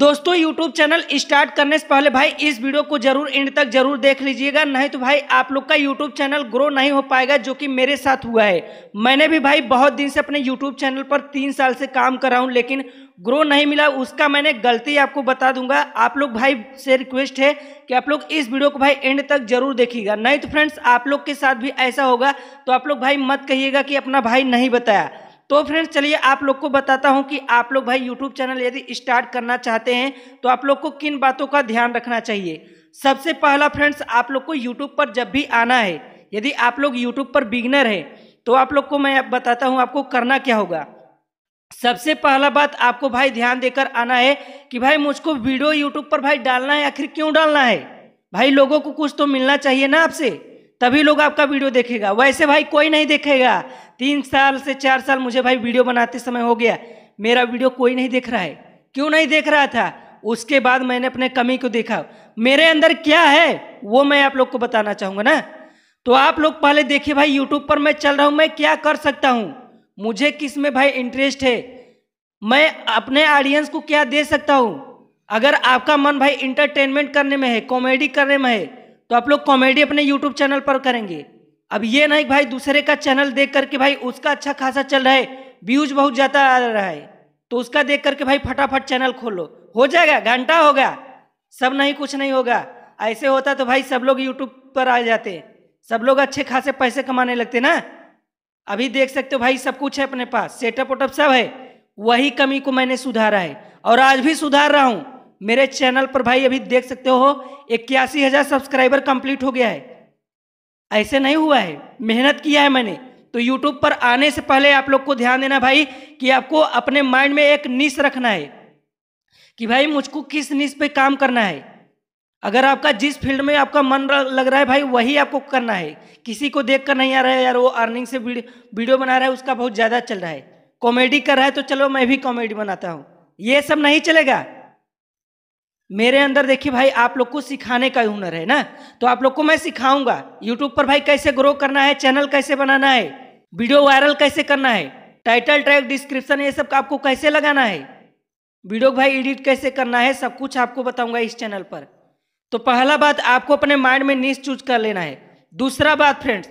दोस्तों YouTube channel start करने से पहले भाई इस वीडियो को जरूर एंड तक जरूर देख लीजिएगा नहीं तो भाई आप लोग का YouTube चैनल ग्रो नहीं हो पाएगा जो कि मेरे साथ हुआ है मैंने भी भाई बहुत दिन से अपने YouTube चैनल पर तीन साल से काम कर रहा हूँ लेकिन ग्रो नहीं मिला उसका मैंने गलती आपको बता दूंगा आप लोग भाई से रिक्वेस्ट है कि आप लोग इस वीडियो को भाई एंड तक जरूर देखिएगा नहीं तो फ्रेंड्स आप लोग के साथ भी ऐसा होगा तो आप लोग भाई मत कहिएगा कि अपना भाई नहीं बताया तो फ्रेंड्स चलिए आप लोग को बताता हूँ कि आप लोग भाई यूट्यूब चैनल यदि स्टार्ट करना चाहते हैं तो आप लोग को किन बातों का ध्यान रखना चाहिए सबसे पहला फ्रेंड्स आप लोग को यूट्यूब पर जब भी आना है यदि आप लोग यूट्यूब पर बिगनर है तो आप लोग को मैं बताता हूँ आपको करना क्या होगा सबसे पहला बात आपको भाई ध्यान देकर आना है कि भाई मुझको वीडियो यूट्यूब पर भाई डालना है आखिर क्यों डालना है भाई लोगों को कुछ तो मिलना चाहिए ना आपसे तभी लोग आपका वीडियो देखेगा वैसे भाई कोई नहीं देखेगा तीन साल से चार साल मुझे भाई वीडियो बनाते समय हो गया मेरा वीडियो कोई नहीं देख रहा है क्यों नहीं देख रहा था उसके बाद मैंने अपने कमी को देखा मेरे अंदर क्या है वो मैं आप लोग को बताना चाहूँगा ना तो आप लोग पहले देखिए भाई यूट्यूब पर मैं चल रहा हूँ मैं क्या कर सकता हूँ मुझे किस में भाई इंटरेस्ट है मैं अपने ऑडियंस को क्या दे सकता हूँ अगर आपका मन भाई इंटरटेनमेंट करने में है कॉमेडी करने में है तो आप लोग कॉमेडी अपने यूट्यूब चैनल पर करेंगे अब ये नहीं भाई दूसरे का चैनल देख करके भाई उसका अच्छा खासा चल रहा है व्यूज बहुत ज़्यादा आ रहा है तो उसका देख करके भाई फटाफट चैनल खोलो हो जाएगा घंटा होगा सब नहीं कुछ नहीं होगा ऐसे होता तो भाई सब लोग यूट्यूब पर आ जाते सब लोग अच्छे खासे पैसे कमाने लगते ना अभी देख सकते हो भाई सब कुछ है अपने पास सेटअप वोटअप सब है वही कमी को मैंने सुधारा है और आज भी सुधार रहा हूँ मेरे चैनल पर भाई अभी देख सकते हो इक्यासी हज़ार सब्सक्राइबर कंप्लीट हो गया है ऐसे नहीं हुआ है मेहनत किया है मैंने तो यूट्यूब पर आने से पहले आप लोग को ध्यान देना भाई कि आपको अपने माइंड में एक निश रखना है कि भाई मुझको किस निश पे काम करना है अगर आपका जिस फील्ड में आपका मन लग रहा है भाई वही आपको करना है किसी को देख कर नहीं आ रहा है यार वो अर्निंग से वीडियो बना रहा है उसका बहुत ज़्यादा चल रहा है कॉमेडी कर रहा है तो चलो मैं भी कॉमेडी बनाता हूँ ये सब नहीं चलेगा मेरे अंदर देखिए भाई आप लोग को सिखाने का हुनर है ना तो आप लोग को मैं सिखाऊंगा यूट्यूब पर भाई कैसे ग्रो करना है चैनल कैसे बनाना है वीडियो वायरल कैसे करना है टाइटल ट्रैक डिस्क्रिप्शन ये सब आपको कैसे लगाना है वीडियो भाई एडिट कैसे करना है सब कुछ आपको बताऊंगा इस चैनल पर तो पहला बात आपको अपने माइंड में नीच चूज कर लेना है दूसरा बात फ्रेंड्स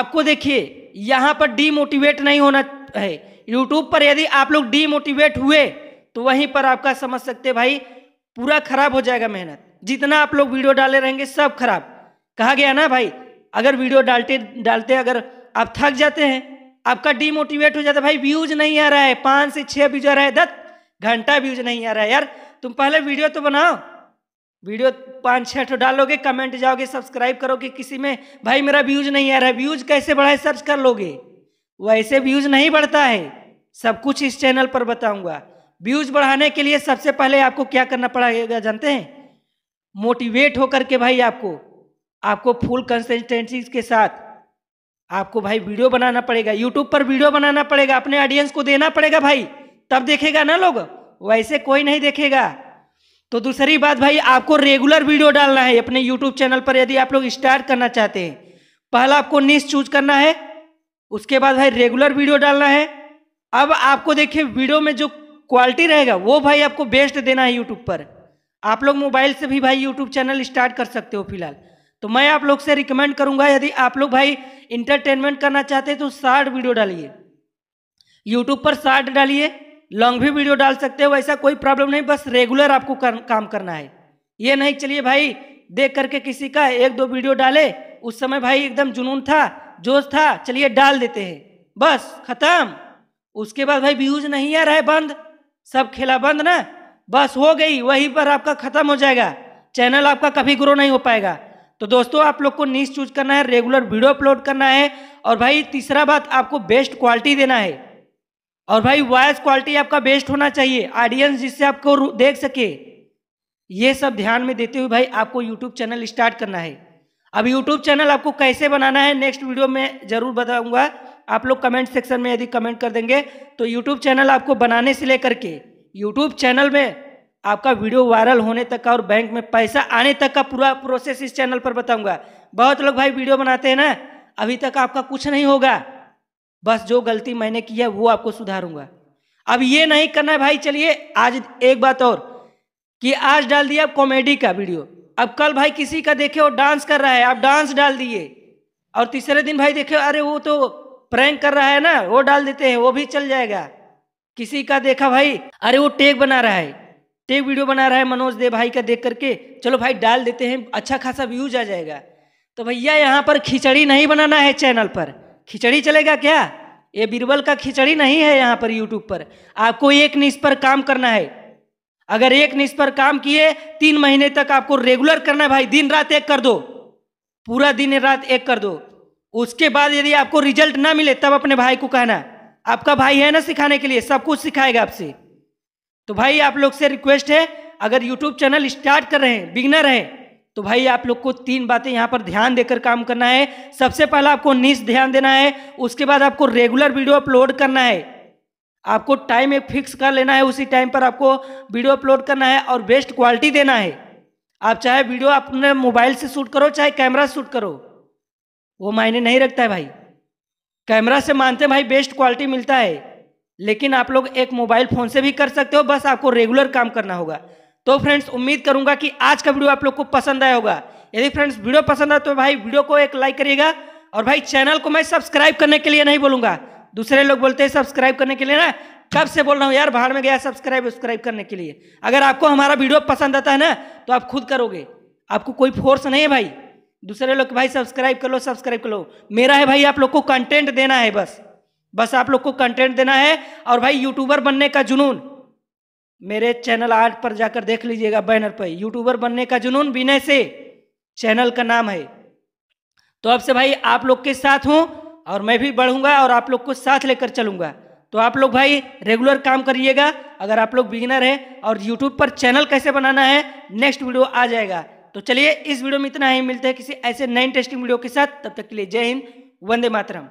आपको देखिए यहाँ पर डीमोटिवेट नहीं होना है यूट्यूब पर यदि आप लोग डीमोटिवेट हुए तो वहीं पर आपका समझ सकते भाई पूरा खराब हो जाएगा मेहनत जितना आप लोग वीडियो डाले रहेंगे सब खराब कहा गया ना भाई अगर वीडियो डालते डालते अगर आप थक जाते हैं आपका डीमोटिवेट हो जाता है भाई व्यूज नहीं आ रहा है पाँच से छः व्यूज आ रहा है दस घंटा व्यूज नहीं आ रहा है यार तुम पहले वीडियो तो बनाओ वीडियो पाँच छः ठो डालोगे कमेंट जाओगे सब्सक्राइब करोगे किसी में भाई मेरा व्यूज नहीं आ रहा है व्यूज कैसे बढ़ाए सर्च कर लोगे वैसे व्यूज नहीं बढ़ता है सब कुछ इस चैनल पर बताऊंगा व्यूज बढ़ाने के लिए सबसे पहले आपको क्या करना पड़ेगा जानते हैं मोटिवेट होकर के भाई आपको आपको फुल कंसिस्टेंसी के साथ आपको भाई वीडियो बनाना पड़ेगा यूट्यूब पर वीडियो बनाना पड़ेगा अपने ऑडियंस को देना पड़ेगा भाई तब देखेगा ना लोग वैसे कोई नहीं देखेगा तो दूसरी बात भाई आपको रेगुलर वीडियो डालना है अपने यूट्यूब चैनल पर यदि आप लोग स्टार्ट करना चाहते हैं पहला आपको निश चूज करना है उसके बाद भाई रेगुलर वीडियो डालना है अब आपको देखिए वीडियो में जो क्वालिटी रहेगा वो भाई आपको बेस्ट देना है यूट्यूब पर आप लोग मोबाइल से भी भाई यूट्यूब चैनल स्टार्ट कर सकते हो फिलहाल तो मैं आप लोग से रिकमेंड करूंगा यदि आप लोग भाई इंटरटेनमेंट करना चाहते हैं तो शार्ट वीडियो डालिए यूट्यूब पर शार्ट डालिए लॉन्ग भी वीडियो डाल सकते हो ऐसा कोई प्रॉब्लम नहीं बस रेगुलर आपको कर, काम करना है ये नहीं चलिए भाई देख करके किसी का एक दो वीडियो डाले उस समय भाई एकदम जुनून था जोश था चलिए डाल देते हैं बस खत्म उसके बाद भाई व्यूज नहीं आ रहा है बंद सब खेला बंद ना बस हो गई वहीं पर आपका ख़त्म हो जाएगा चैनल आपका कभी ग्रो नहीं हो पाएगा तो दोस्तों आप लोग को नीच चूज करना है रेगुलर वीडियो अपलोड करना है और भाई तीसरा बात आपको बेस्ट क्वालिटी देना है और भाई वॉयस क्वालिटी आपका बेस्ट होना चाहिए ऑडियंस जिससे आपको देख सके ये सब ध्यान में देते हुए भाई आपको यूट्यूब चैनल स्टार्ट करना है अब यूट्यूब चैनल आपको कैसे बनाना है नेक्स्ट वीडियो में ज़रूर बताऊंगा आप लोग कमेंट सेक्शन में यदि कमेंट कर देंगे तो यूट्यूब चैनल आपको बनाने से लेकर के यूट्यूब चैनल में आपका वीडियो वायरल होने तक का और बैंक में पैसा आने तक का पूरा प्रोसेस इस चैनल पर बताऊंगा बहुत लोग भाई वीडियो बनाते हैं ना अभी तक आपका कुछ नहीं होगा बस जो गलती मैंने की है वो आपको सुधारूंगा अब ये नहीं करना है भाई चलिए आज एक बात और कि आज डाल दिया आप कॉमेडी का वीडियो अब कल भाई किसी का देखे और डांस कर रहा है आप डांस डाल दिए और तीसरे दिन भाई देखे अरे वो तो प्रैंक कर रहा है ना वो डाल देते हैं वो भी चल जाएगा किसी का देखा भाई अरे वो टेक बना रहा है टेक वीडियो बना रहा है मनोज दे भाई का देख करके चलो भाई डाल देते हैं अच्छा खासा व्यूज आ जाएगा तो भैया यहाँ पर खिचड़ी नहीं बनाना है चैनल पर खिचड़ी चलेगा क्या ये बीरबल का खिचड़ी नहीं है यहाँ पर यूट्यूब पर आपको एक निश पर काम करना है अगर एक निश पर काम किए तीन महीने तक आपको रेगुलर करना है भाई दिन रात एक कर दो पूरा दिन रात एक कर दो उसके बाद यदि आपको रिजल्ट ना मिले तब अपने भाई को कहना आपका भाई है ना सिखाने के लिए सब कुछ सिखाएगा आपसे तो भाई आप लोग से रिक्वेस्ट है अगर यूट्यूब चैनल स्टार्ट कर रहे हैं बिगनर हैं तो भाई आप लोग को तीन बातें यहाँ पर ध्यान देकर काम करना है सबसे पहला आपको निश ध्यान देना है उसके बाद आपको रेगुलर वीडियो अपलोड करना है आपको टाइम एक फिक्स कर लेना है उसी टाइम पर आपको वीडियो अपलोड करना है और बेस्ट क्वालिटी देना है आप चाहे वीडियो अपने मोबाइल से शूट करो चाहे कैमरा शूट करो वो मायने नहीं रखता है भाई कैमरा से मानते हैं भाई बेस्ट क्वालिटी मिलता है लेकिन आप लोग एक मोबाइल फ़ोन से भी कर सकते हो बस आपको रेगुलर काम करना होगा तो फ्रेंड्स उम्मीद करूंगा कि आज का वीडियो आप लोग को पसंद आया होगा यदि फ्रेंड्स वीडियो पसंद आए तो भाई वीडियो को एक लाइक करिएगा और भाई चैनल को मैं सब्सक्राइब करने के लिए नहीं बोलूंगा दूसरे लोग बोलते हैं सब्सक्राइब करने के लिए ना कब से बोल रहा हूँ यार बाहर में गया सब्सक्राइब वब्सक्राइब करने के लिए अगर आपको हमारा वीडियो पसंद आता है ना तो आप खुद करोगे आपको कोई फोर्स नहीं है भाई दूसरे लोग भाई सब्सक्राइब कर लो सब्सक्राइब कर लो मेरा है भाई आप लोग को कंटेंट देना है बस बस आप लोग को कंटेंट देना है और भाई यूट्यूबर बनने का जुनून मेरे चैनल आर्ट पर जाकर देख लीजिएगा बैनर पर यूट्यूबर बनने का जुनून विनय से चैनल का नाम है तो अब से भाई आप लोग के साथ हूँ और मैं भी बढ़ूंगा और आप लोग को साथ लेकर चलूंगा तो आप लोग भाई रेगुलर काम करिएगा अगर आप लोग बिगिनर हैं और यूट्यूब पर चैनल कैसे बनाना है नेक्स्ट वीडियो आ जाएगा तो चलिए इस वीडियो में इतना ही मिलते हैं किसी ऐसे नए इंटरेस्टिंग वीडियो के साथ तब तक के लिए जय हिंद वंदे मातरम